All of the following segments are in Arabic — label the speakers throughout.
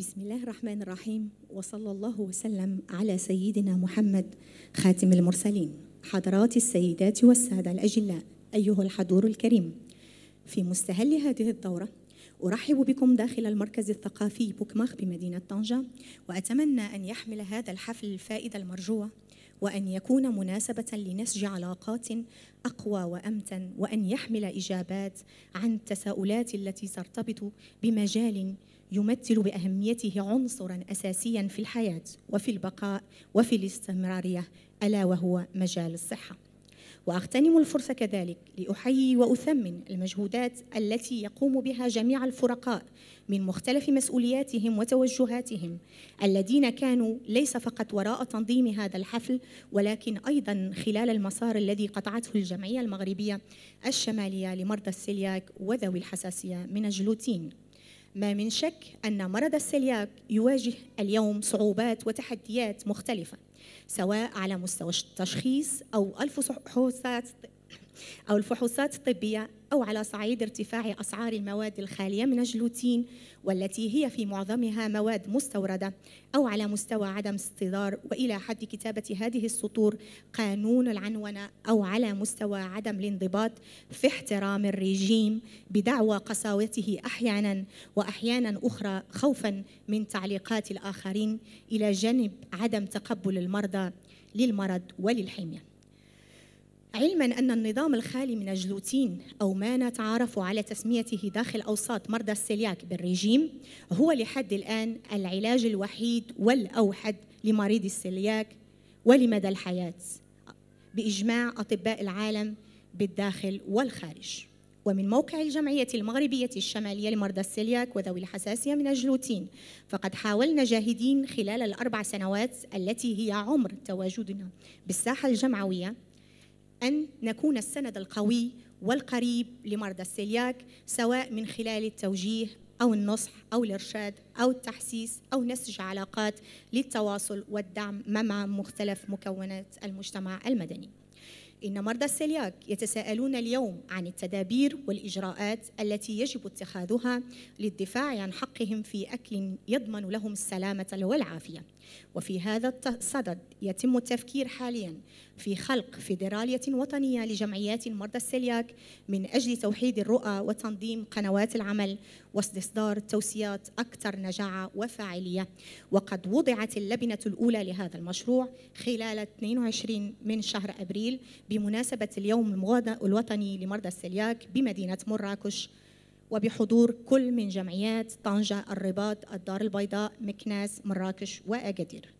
Speaker 1: بسم الله الرحمن الرحيم وصلى الله وسلم على سيدنا محمد خاتم المرسلين حضرات السيدات والسادة الأجلاء أيها الحضور الكريم في مستهل هذه الدورة أرحب بكم داخل المركز الثقافي بوكماخ بمدينة طنجة وأتمنى أن يحمل هذا الحفل الفائدة المرجوة وأن يكون مناسبة لنسج علاقات أقوى وأمتن وأن يحمل إجابات عن التساؤلات التي ترتبط بمجال يمثل باهميته عنصرا اساسيا في الحياه وفي البقاء وفي الاستمراريه الا وهو مجال الصحه. واغتنم الفرصه كذلك لاحيي واثمن المجهودات التي يقوم بها جميع الفرقاء من مختلف مسؤولياتهم وتوجهاتهم الذين كانوا ليس فقط وراء تنظيم هذا الحفل ولكن ايضا خلال المسار الذي قطعته الجمعيه المغربيه الشماليه لمرضى السيلياك وذوي الحساسيه من الجلوتين ما من شك أن مرض السيلياك يواجه اليوم صعوبات وتحديات مختلفة سواء على مستوى التشخيص أو الفحوصات أو الفحوصات الطبية أو على صعيد ارتفاع أسعار المواد الخالية من الجلوتين والتي هي في معظمها مواد مستوردة أو على مستوى عدم استدار وإلى حد كتابة هذه السطور قانون العنونة أو على مستوى عدم الانضباط في احترام الرجيم بدعوى قساوته أحيانا وأحيانا أخرى خوفا من تعليقات الآخرين إلى جانب عدم تقبل المرضى للمرض وللحميه علما أن النظام الخالي من الجلوتين أو ما نتعارف على تسميته داخل أوساط مرضى السيلياك بالرجيم هو لحد الآن العلاج الوحيد والأوحد لمريض السيلياك ولمدى الحياة بإجماع أطباء العالم بالداخل والخارج ومن موقع الجمعية المغربية الشمالية لمرضى السيلياك وذوي الحساسية من الجلوتين فقد حاولنا جاهدين خلال الأربع سنوات التي هي عمر تواجدنا بالساحة الجمعوية أن نكون السند القوي والقريب لمرضى السيلياك سواء من خلال التوجيه أو النصح أو الإرشاد أو التحسيس أو نسج علاقات للتواصل والدعم مع مختلف مكونات المجتمع المدني. إن مرضى السيلياك يتساءلون اليوم عن التدابير والإجراءات التي يجب اتخاذها للدفاع عن حقهم في أكل يضمن لهم السلامة والعافية وفي هذا الصدد يتم التفكير حاليا في خلق فيدرالية وطنية لجمعيات مرضى السيلياك من أجل توحيد الرؤى وتنظيم قنوات العمل واستصدار توصيات أكثر نجاعة وفاعلية وقد وضعت اللبنة الأولى لهذا المشروع خلال 22 من شهر أبريل بمناسبة اليوم الوطني لمرضى السلياك بمدينة مراكش وبحضور كل من جمعيات طنجة الرباط الدار البيضاء مكناس مراكش وأكادير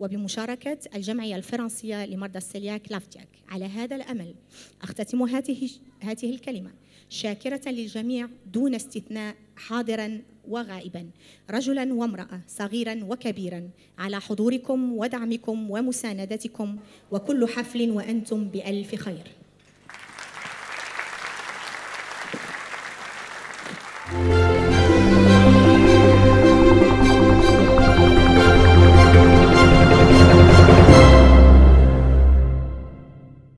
Speaker 1: وبمشاركة الجمعية الفرنسية لمرضى السلياك لافتياك على هذا الأمل أختتم هذه هذه الكلمة شاكرة للجميع دون استثناء حاضرا وغائبا رجلا وامراه صغيرا وكبيرا على حضوركم ودعمكم ومساندتكم وكل حفل وانتم بالف خير